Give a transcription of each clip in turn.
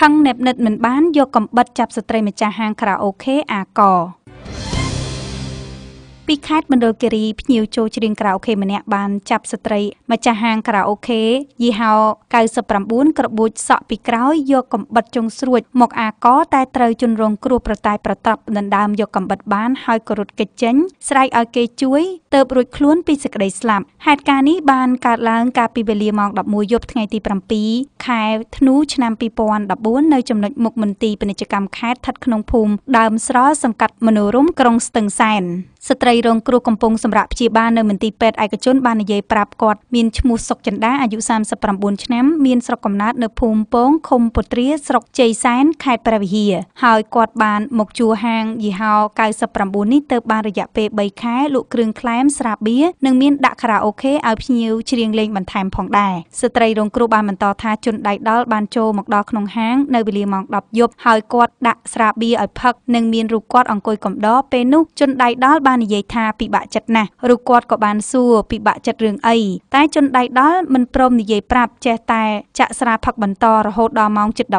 ខឹងណេបណិតមិនបានយកកំបិតចាប់ស្ត្រីម្ចាស់ហាងខារ៉ាអូខេអាកោពីខេត្តមណ្ឌលគិរីភ្ញៀវចូលច្រៀងខារ៉ាអូខេម្នាក់បានចាប់ស្ត្រីម្ចាស់ហាងខារ៉ាអូខេយីហោ99ក្របួចសក់ពីក្រោយយកកំបិតចុងស្រួចមកអាកតែត្រូវជន់រង គ្រោះប្រតែប្រតាប់ដណ្ដើមយកកំបិតបានហើយក៏រត់គេចចេញស្រែកឲ្យគេជួយទៅបរួចខ្លួនពីសេចក្តីស្លាប់ហេតុការណ៍នេះបានកើតឡើង កាលពីវេលាម៉ោង11យប់ថ្ងៃទី7ខែធ្នូឆ្នាំ2014នៅចំណុចមុខមន្ទីរពាណិជ្ជកម្មខេត្តស្ថិតក្នុងភូមិដើមស្រល់សង្កាត់មនោរមក្រុងស្ទឹងសែនស្ត្រីរងគ្រោះកំពុងសម្រាកព្យាបាលនៅមន្ទីរពេទ្យឯកជនបាននិយាយប្រាប់គាត់មានឈ្មោះសុកចិន្តាអាយុ39ឆ្នាំមានស្រុកកំណើតនៅភូមិពងឃុំពុត្រាស្រុកជ័យសែនខេត្តព្រះវិហារហើយគាត់បានមកជួហាងយីហោ99នេះទៅបានរយៈពេល3ខែលក់គ្រឿងក្លែមស្រាបៀរនិងមានដាក់ខារ៉ាអូខេឲ្យភ្ញៀវច្រៀងលេងបន្ថែមផងដែរស្ត្រីរងគ្រោះបានបន្តថាជនដៃដល់បានចូលមកដល់ក្នុងហាងនៅវេលាម៉ោង10យប់ហើយគាត់ដាក់ស្រាបៀរឲ្យផឹកនិងមានរូបគាត់អង្គុយកំដរពេលនោះជនដៃដល់បានបាននិយាយថាពិបាកចិត្តណាស់ឬគាត់ក៏បានសួរពិបាកចិត្តរឿងអីតែជនដៃដល់មិនព្រមនិយាយប្រាប់ចេះតែចាក់ស្រាផឹកបន្តរហូតដល់ម៉ោងជិត11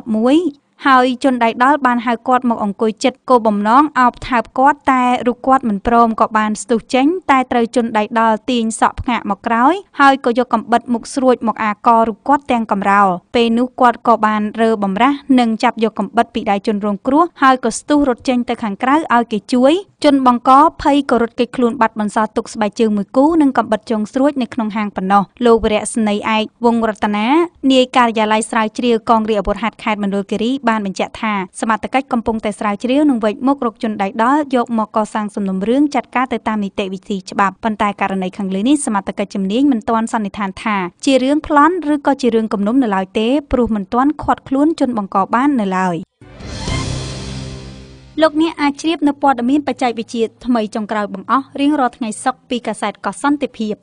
ហើយជនដៃដល់បានហៅគាត់មកអង្គុយជិតគោបំណងអោបថើបគាត់តែរូបគាត់មិនព្រមក៏បានស្ទុះចេញតែត្រូវជនដៃដល់ទាញសក់ផ្ងាក់មកក្រោយហើយក៏យកកំបិតមកស្រួចមកអាករូបគាត់ទាំងកំរោលពេលនោះគាត់ក៏បានរើបំរះនិងចាប់យកកំបិតពីដៃជនរងគ្រោះហើយក៏ស្ទុះរត់ចេញទៅខាងក្រៅឲ្យគេជួយជនបង្កភ័យក៏រត់គេចខ្លួនបាត់បន្សល់ទុកស្បែកជើងមួយគូនិងកំបិតចុងស្រួចនៅក្នុងហាងប៉ុណ្ណោះលោកវរៈស្នីឯកវងរតនានាយការិយាល័យស្រាវជ្រាវកងរាជអាវុធហត្ថខេត្តមណ្ឌលគិរីបានបានបញ្ជាក់ថាសមត្ថកិច្ចកំពុងតែស្រាវជ្រាវនិងវេចមុខរកជនដៃដល់យកមកកសាងសំណុំរឿងចាត់ការទៅតាមនីតិវិធីច្បាប់ប៉ុន្តែករណីខាងលើនេះសមត្ថកិច្ចជំនាញមិនទាន់សន្និដ្ឋានថា ជារឿងប្លន់ឬក៏ជារឿងគំនុំនៅឡើយទេព្រោះមិនទាន់ឃាត់ខ្លួនជនបង្កបាននៅឡើយលោកអ្នកអាចជ្រាបនៅព័ត៌មានបច្ចេកវិទ្យាថ្មីចុងក្រោយបង្អស់រៀងរាល់ថ្ងៃសុក្រពីកាសែតកោះសន្តិភាព